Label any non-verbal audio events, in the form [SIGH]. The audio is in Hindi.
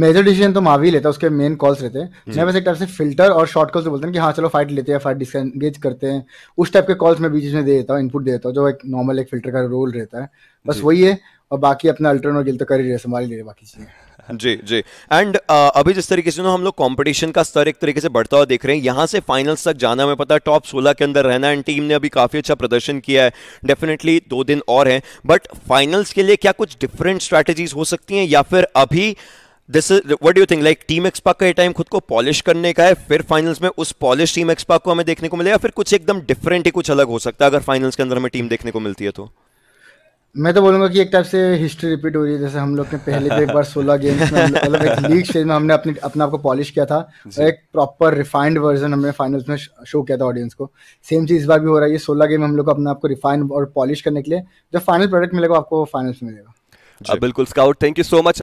मेजर डिसीजन तो मावी लेता उसके मेन कॉल्स रहते हैं मैं बस एक टाइप से फिल्टर और शॉर्ट कॉल्स बोलते हैं कि हाँ चलो फाइट लेते हैं फाइट डिसंगेज करते हैं उस टाइप के कॉल्स में बीच में दे देता हूँ इनपुट दे देता हूँ जो एक नॉर्मल एक फिल्टर का रोल रहता है बस वही है और बाकी अपना अल्टरन और गिल तो कर ही रहे संभाल ही रहे बाकी चीज़ें [LAUGHS] जी जी एंड uh, अभी जिस तरीके से ना हम लोग कंपटीशन का स्तर एक तरीके से बढ़ता हुआ देख रहे हैं यहाँ से फाइनल्स तक जाना हमें पता है टॉप सोलह के अंदर रहना एंड टीम ने अभी काफ़ी अच्छा प्रदर्शन किया है डेफिनेटली दो दिन और हैं बट फाइनल्स के लिए क्या कुछ डिफरेंट स्ट्रैटेजीज हो सकती हैं या फिर अभी uh, this is what you think like team एक्सपा का ये टाइम खुद को पॉलिश करने का है फिर फाइनल्स में उस पॉलिश टीम एक्सपा को हमें देखने को मिलेगा फिर कुछ एकदम डिफरेंट ही कुछ अलग हो सकता है अगर फाइनल्स के अंदर हमें टीम देखने को मिलती है तो मैं तो बोलूंगा कि एक टाइप से हिस्ट्री रिपीट हो रही है जैसे हम लोग ने पहले तो एक बार सोलह गेम्स [LAUGHS] में मतलब एक लीग स्टेज में हमने अपने अपने आप को पॉलिश किया था और एक प्रॉपर रिफाइंड वर्जन हमने फाइनल्स में शो किया था ऑडियंस को सेम चीज इस बार भी हो रहा है ये गेम हम लोग अपने आपको रिफाइंड रिफाइन और पॉलिश करने के लिए जब फाइनल प्रोडक्ट मिलेगा आपको फाइनल्स मिलेगा बिल्कुल Scout thank you so much